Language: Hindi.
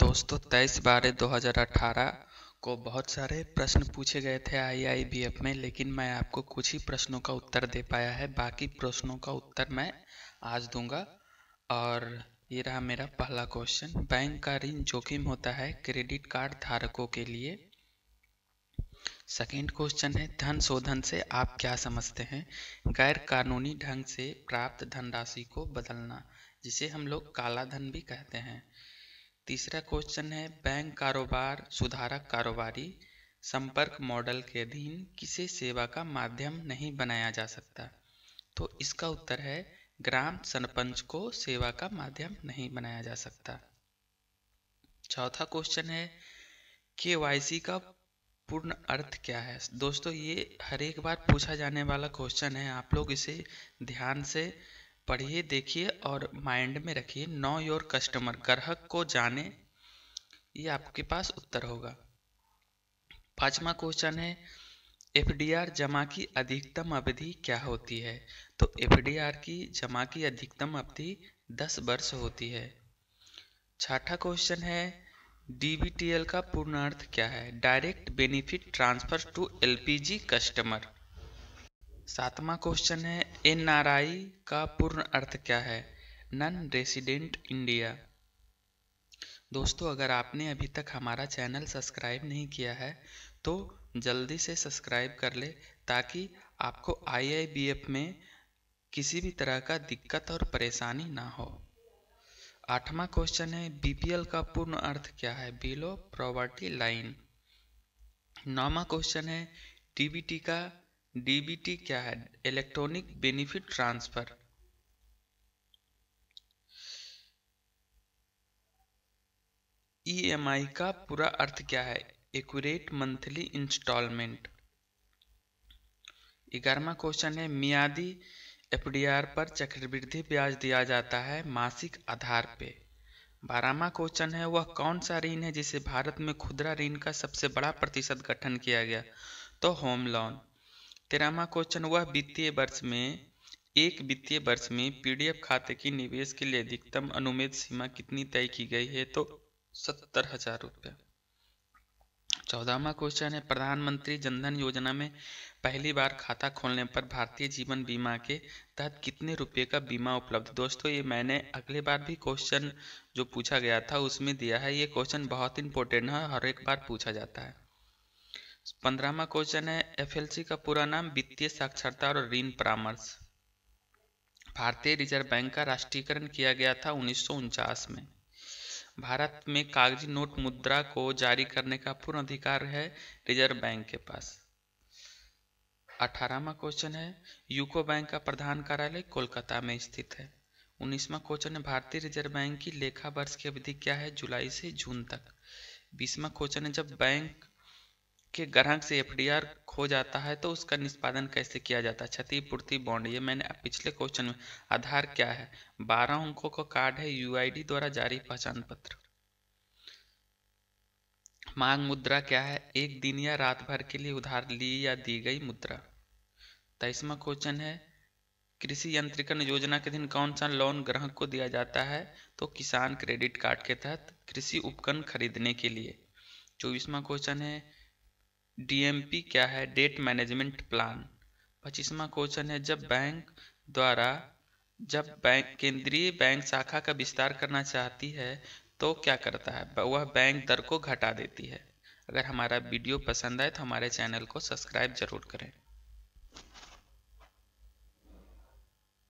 दोस्तों तेईस बारह 2018 को बहुत सारे प्रश्न पूछे गए थे आई में लेकिन मैं आपको कुछ ही प्रश्नों का उत्तर दे पाया है बाकी प्रश्नों का उत्तर मैं आज दूंगा और ये रहा मेरा पहला क्वेश्चन बैंक का ऋण जोखिम होता है क्रेडिट कार्ड धारकों के लिए सेकेंड क्वेश्चन है धन शोधन से आप क्या समझते हैं गैर कानूनी ढंग से प्राप्त धनराशि को बदलना जिसे हम लोग काला धन भी कहते हैं तीसरा क्वेश्चन है बैंक कारोबार सुधारक कारोबारी संपर्क मॉडल के अधीन किसे सेवा का माध्यम नहीं बनाया जा सकता तो इसका उत्तर है ग्राम सरपंच को सेवा का माध्यम नहीं बनाया जा सकता चौथा क्वेश्चन है के का पूर्ण अर्थ क्या है दोस्तों ये हर एक बार पूछा जाने वाला क्वेश्चन है आप लोग इसे ध्यान से पढ़िए देखिए और माइंड में रखिए नो योर कस्टमर ग्राहक को जाने ये आपके पास उत्तर होगा पांचवा क्वेश्चन है एफ जमा की अधिकतम अवधि क्या होती है तो एफ की जमा की अधिकतम अवधि दस वर्ष होती है छठा क्वेश्चन है डी का पूर्ण अर्थ क्या है direct benefit transfer to all customer सातवां क्वेश्चन है एन आर आई का पूर्ण अर्थ क्या है नन रेसिडेंट इंडिया दोस्तों अगर आपने अभी तक हमारा चैनल सब्सक्राइब नहीं किया है तो जल्दी से सब्सक्राइब कर ले ताकि आपको आईआईबीएफ में किसी भी तरह का दिक्कत और परेशानी ना हो आठवां क्वेश्चन है बीपीएल का पूर्ण अर्थ क्या है बिलो प्रॉवर्टी लाइन नौवा क्वेश्चन है टीबीटी का डीबीटी क्या है इलेक्ट्रॉनिक बेनिफिट ट्रांसफर ईएमआई का पूरा अर्थ क्या है एक्यूरेट मंथली इंस्टॉलमेंट ग्यारहवा क्वेश्चन है मियादी एफडीआर पर चक्रवृद्धि ब्याज दिया जाता है मासिक आधार पे बारहवा क्वेश्चन है वह कौन सा ऋण है जिसे भारत में खुदरा ऋण का सबसे बड़ा प्रतिशत गठन किया गया तो होम लोन तेरहवा क्वेश्चन वह वित्तीय वर्ष में एक वित्तीय वर्ष में पीडीएफ खाते की निवेश के लिए अधिकतम अनुमेद सीमा कितनी तय की गई है तो सत्तर हजार रुपये चौदहवा क्वेश्चन है प्रधानमंत्री जनधन योजना में पहली बार खाता खोलने पर भारतीय जीवन बीमा के तहत कितने रुपए का बीमा उपलब्ध दोस्तों ये मैंने अगले बार भी क्वेश्चन जो पूछा गया था उसमें दिया है ये क्वेश्चन बहुत इंपॉर्टेंट है हर एक बार पूछा जाता है पंद्रहवा क्वेश्चन है एफएलसी का पूरा नाम वित्तीय साक्षरता और ऋण परामर्श भारतीय रिजर्व बैंक का राष्ट्रीयकरण किया गया था उन्नीस में भारत में कागजी नोट मुद्रा को जारी करने का पूर्ण अधिकार है रिजर्व बैंक के पास अठारहवा क्वेश्चन है यूको बैंक का प्रधान कार्यालय कोलकाता में स्थित है उन्नीसवा क्वेश्चन है भारतीय रिजर्व बैंक की लेखा वर्ष की अवधि क्या है जुलाई से जून तक बीसवा क्वेश्चन है जब बैंक के ग्राहक से एफ खो जाता है तो उसका निष्पादन कैसे किया जाता है क्षतिपूर्ति बॉन्ड ये मैंने पिछले क्वेश्चन में आधार क्या है बारह अंकों का कार्ड है यू द्वारा जारी पहचान पत्र मांग मुद्रा क्या है एक दिन या रात भर के लिए उधार ली या दी गई मुद्रा तेईसवा क्वेश्चन है कृषि यंत्रीकरण योजना के दिन कौन सा लोन ग्राहक को दिया जाता है तो किसान क्रेडिट कार्ड के तहत कृषि उपकरण खरीदने के लिए चौबीसवा क्वेश्चन है डीएमपी क्या है डेट मैनेजमेंट प्लान पच्चीसवा क्वेश्चन है जब बैंक द्वारा जब बैंक केंद्रीय बैंक शाखा का विस्तार करना चाहती है तो क्या करता है वह बैंक दर को घटा देती है अगर हमारा वीडियो पसंद आए तो हमारे चैनल को सब्सक्राइब जरूर करें